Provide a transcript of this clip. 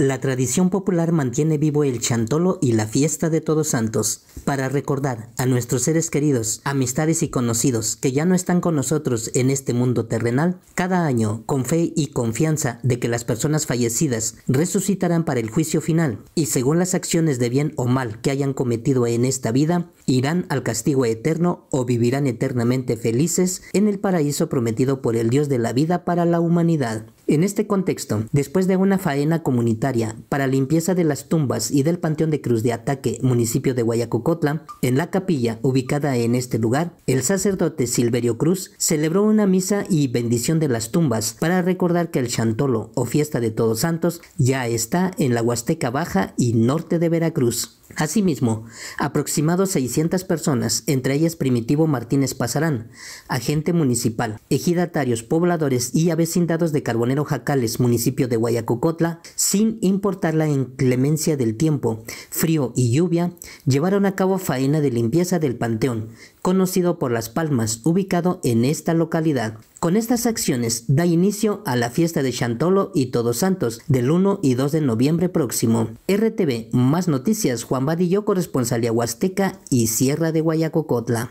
La tradición popular mantiene vivo el chantolo y la fiesta de Todos Santos para recordar a nuestros seres queridos, amistades y conocidos que ya no están con nosotros en este mundo terrenal, cada año con fe y confianza de que las personas fallecidas resucitarán para el juicio final y según las acciones de bien o mal que hayan cometido en esta vida, irán al castigo eterno o vivirán eternamente felices en el paraíso prometido por el Dios de la vida para la humanidad. En este contexto, después de una faena comunitaria para limpieza de las tumbas y del Panteón de Cruz de Ataque, municipio de Guayacocotla, en la capilla ubicada en este lugar, el sacerdote Silverio Cruz celebró una misa y bendición de las tumbas para recordar que el Chantolo o fiesta de Todos Santos ya está en la Huasteca Baja y norte de Veracruz. Asimismo, aproximados 600 personas, entre ellas Primitivo Martínez Pasarán, agente municipal, ejidatarios, pobladores y avecindados de Carbonero Jacales, municipio de Guayacocotla, sin importar la inclemencia del tiempo, frío y lluvia, llevaron a cabo faena de limpieza del Panteón, conocido por Las Palmas, ubicado en esta localidad. Con estas acciones da inicio a la fiesta de Chantolo y Todos Santos del 1 y 2 de noviembre próximo. RTV, más noticias, Juan Badillo, corresponsal de Huasteca y Sierra de Guayacocotla.